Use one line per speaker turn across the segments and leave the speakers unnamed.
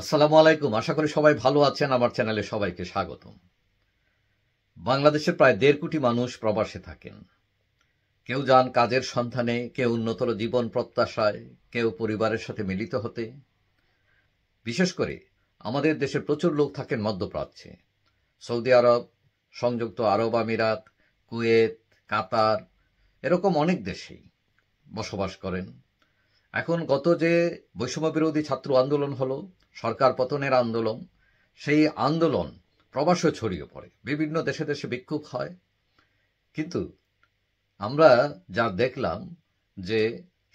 আসসালামু আলাইকুম আশা করি সবাই ভালো আছেন আমার চ্যানেলে সবাইকে স্বাগতম বাংলাদেশের প্রায় দেড় কোটি মানুষ প্রবাসে থাকেন কেউ যান কাজের সন্ধানে কেউ উন্নতর জীবন প্রত্যাশায় কেউ পরিবারের সাথে মিলিত হতে বিশেষ করে আমাদের দেশে প্রচুর লোক থাকেন মধ্যপ্রাচ্যে সৌদি আরব সংযুক্ত আরব আমিরাত কুয়েত কাতার এরকম অনেক দেশেই বসবাস করেন এখন গত যে বৈষম্য বিরোধী ছাত্র আন্দোলন হলো সরকার পতনের আন্দোলন সেই আন্দোলন প্রবাসে ছড়িয়ে পড়ে বিভিন্ন দেশে দেশে বিক্ষোভ হয় কিন্তু আমরা যা দেখলাম যে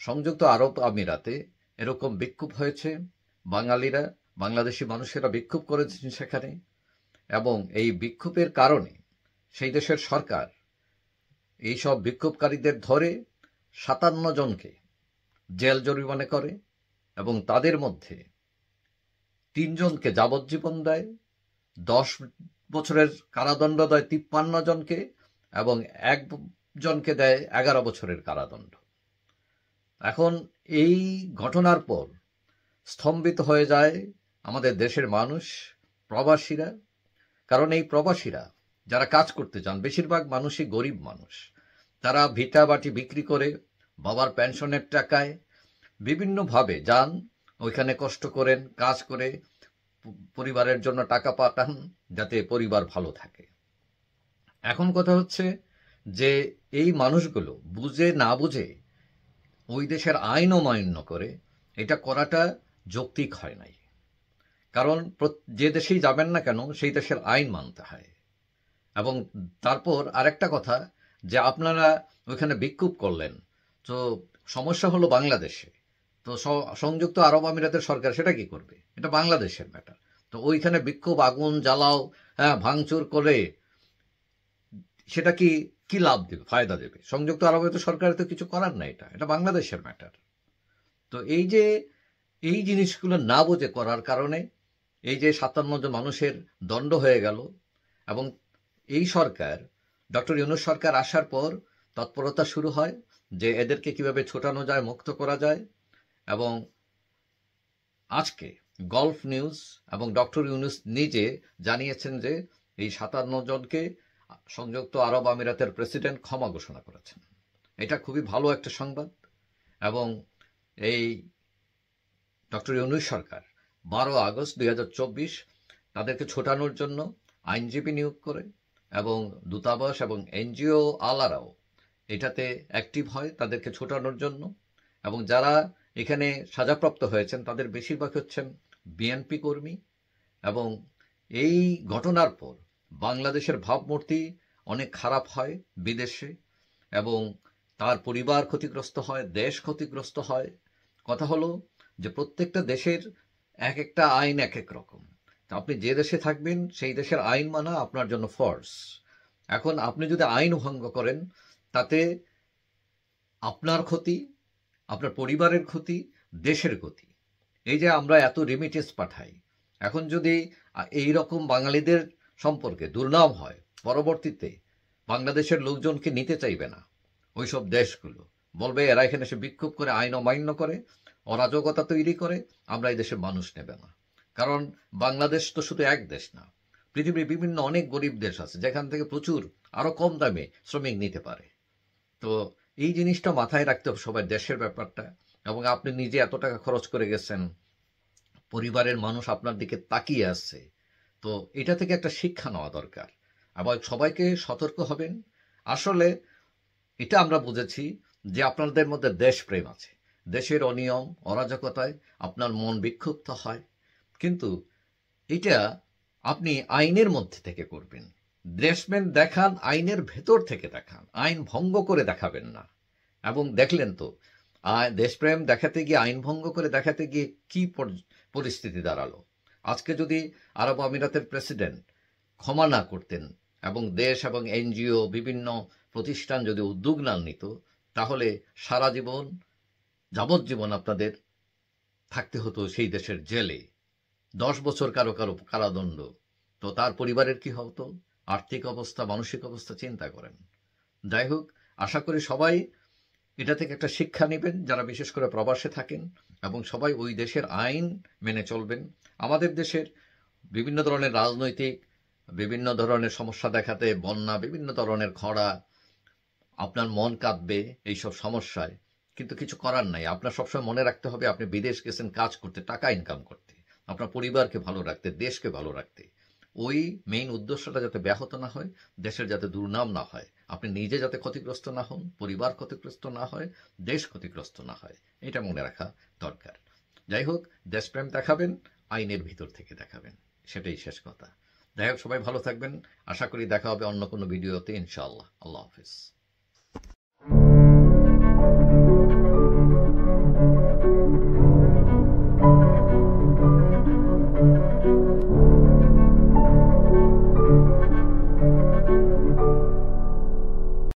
সংযুক্ত আরব আমিরাতে এরকম বিক্ষোভ হয়েছে বাঙালিরা বাংলাদেশি মানুষেরা বিক্ষোভ করেছেন সেখানে এবং এই বিক্ষোভের কারণে সেই দেশের সরকার এইসব বিক্ষোভকারীদের ধরে সাতান্ন জনকে জেল জরিমানা করে এবং তাদের মধ্যে তিনজনকে যাবজ্জীবন দেয় দশ বছরের কারাদণ্ড দেয় তিপ্পান্ন জনকে এবং এক জনকে দেয় এগারো বছরের কারাদণ্ড এখন এই ঘটনার পর স্তম্ভিত হয়ে যায় আমাদের দেশের মানুষ প্রবাসীরা কারণ এই প্রবাসীরা যারা কাজ করতে চান বেশিরভাগ মানুষই গরিব মানুষ তারা ভিটা বাটি বিক্রি করে বাবার পেনশনের টাকায় বিভিন্নভাবে যান ওইখানে কষ্ট করেন কাজ করে পরিবারের জন্য টাকা পাঠান যাতে পরিবার ভালো থাকে এখন কথা হচ্ছে যে এই মানুষগুলো বুঝে না বুঝে ওই দেশের আইন অমান্য করে এটা করাটা যৌক্তিক হয় নাই কারণ যে দেশেই যাবেন না কেন সেই দেশের আইন মানতে হয় এবং তারপর আরেকটা কথা যে আপনারা ওইখানে বিক্ষোভ করলেন তো সমস্যা হলো বাংলাদেশে তো সংযুক্ত আরব আমিরাতের সরকার সেটা কি করবে এটা বাংলাদেশের ম্যাটার তো ওইখানে বিক্ষোভ আগুন জ্বালাও হ্যাঁ ভাঙচুর করে সেটা কি কি লাভ দেবে ফায়দা দেবে সংযুক্ত আরব আমিরাতের সরকারের তো কিছু করার নাই এটা এটা বাংলাদেশের ম্যাটার তো এই যে এই জিনিসগুলো না বোঝে করার কারণে এই যে সাতান্ন জন মানুষের দণ্ড হয়ে গেল এবং এই সরকার ডক্টর ইউনুস সরকার আসার পর তৎপরতা শুরু হয় যে এদেরকে কিভাবে ছোটানো যায় মুক্ত করা যায় এবং আজকে গলফ নিউজ এবং ডক্টর ইউনুস নিজে জানিয়েছেন যে এই সাতান্ন জনকে সংযুক্ত আরব আমিরাতের প্রেসিডেন্ট ক্ষমা ঘোষণা করেছেন এটা খুবই ভালো একটা সংবাদ এবং এই ডক্টর ইউনুস সরকার বারো আগস্ট দুই তাদেরকে ছোটানোর জন্য আইনজীবী নিয়োগ করে এবং দূতাবাস এবং এনজিও আলারাও এটাতে অ্যাক্টিভ হয় তাদেরকে ছোটানোর জন্য এবং যারা এখানে সাজাপ্রাপ্ত হয়েছেন তাদের বেশিরভাগ হচ্ছেন বিএনপি কর্মী এবং এই ঘটনার পর বাংলাদেশের ভাবমূর্তি অনেক খারাপ হয় বিদেশে এবং তার পরিবার ক্ষতিগ্রস্ত হয় দেশ ক্ষতিগ্রস্ত হয় কথা হলো যে প্রত্যেকটা দেশের এক একটা আইন এক এক রকম আপনি যে দেশে থাকবেন সেই দেশের আইন মানা আপনার জন্য ফর্স এখন আপনি যদি আইন ভঙ্গ করেন তাতে আপনার ক্ষতি আপনার পরিবারের ক্ষতি দেশের ক্ষতি এই যে আমরা এত রেমিটেন্স পাঠাই এখন যদি এই রকম বাঙালিদের সম্পর্কে দুর্নাম হয় পরবর্তীতে বাংলাদেশের লোকজনকে নিতে চাইবে না ওইসব দেশগুলো বলবে এরা এখানে এসে বিক্ষোভ করে আইন অমান্য করে অরাজকতা তৈরি করে আমরা এই দেশের মানুষ নেবে না কারণ বাংলাদেশ তো শুধু এক দেশ না পৃথিবীর বিভিন্ন অনেক গরিব দেশ আছে যেখান থেকে প্রচুর আরও কম দামে শ্রমিক নিতে পারে তো এই জিনিসটা মাথায় রাখতে হবে সবাই দেশের ব্যাপারটা এবং আপনি নিজে এত টাকা খরচ করে গেছেন পরিবারের মানুষ আপনার দিকে তাকিয়ে আসছে তো এটা থেকে একটা শিক্ষা নেওয়া দরকার আবার সবাইকে সতর্ক হবেন আসলে এটা আমরা বুঝেছি যে আপনাদের মধ্যে দেশপ্রেম আছে দেশের অনিয়ম অরাজকতায় আপনার মন বিক্ষুব্ধ হয় কিন্তু এটা আপনি আইনের মধ্যে থেকে করবেন ড্রেসমেন্ট দেখান আইনের ভেতর থেকে দেখান আইন ভঙ্গ করে দেখাবেন না এবং দেখলেন তো দেশপ্রেম দেখাতে গিয়ে আইন ভঙ্গ করে দেখাতে গিয়ে কি পরিস্থিতি দাঁড়ালো আজকে যদি আরব আমিরাতের প্রেসিডেন্ট ক্ষমা না করতেন এবং দেশ এবং এনজিও বিভিন্ন প্রতিষ্ঠান যদি উদ্যোগ না নিত তাহলে সারা জীবন যাবজ্জীবন আপনাদের থাকতে হতো সেই দেশের জেলে দশ বছর কারো কারো কারাদণ্ড তো তার পরিবারের কি হতো আর্থিক অবস্থা মানসিক অবস্থা চিন্তা করেন যাই হোক আশা করি সবাই এটা থেকে একটা শিক্ষা নেবেন যারা বিশেষ করে প্রবাসে থাকেন এবং সবাই ওই দেশের আইন মেনে চলবেন আমাদের দেশের বিভিন্ন ধরনের রাজনৈতিক বিভিন্ন ধরনের সমস্যা দেখাতে বন্যা বিভিন্ন ধরনের খরা আপনার মন কাঁদবে এইসব সমস্যায় কিন্তু কিছু করার নাই আপনার সবসময় মনে রাখতে হবে আপনি বিদেশ গেছেন কাজ করতে টাকা ইনকাম করতে আপনার পরিবারকে ভালো রাখতে দেশকে ভালো রাখতে ওই মেইন উদ্দেশ্যটা যাতে ব্যাহত না হয় দেশের যাতে দুর্নাম না হয় আপনি নিজে যাতে ক্ষতিগ্রস্ত না হন পরিবার ক্ষতিগ্রস্ত না হয় দেশ ক্ষতিগ্রস্ত না হয় এটা মনে রাখা দরকার যাই হোক দেশপ্রেম দেখাবেন আইনের ভিতর থেকে দেখাবেন সেটাই শেষ কথা যাই হোক সবাই ভালো থাকবেন আশা করি দেখা হবে অন্য কোনো ভিডিওতে ইনশাল্লাহ আল্লাহ হাফিজ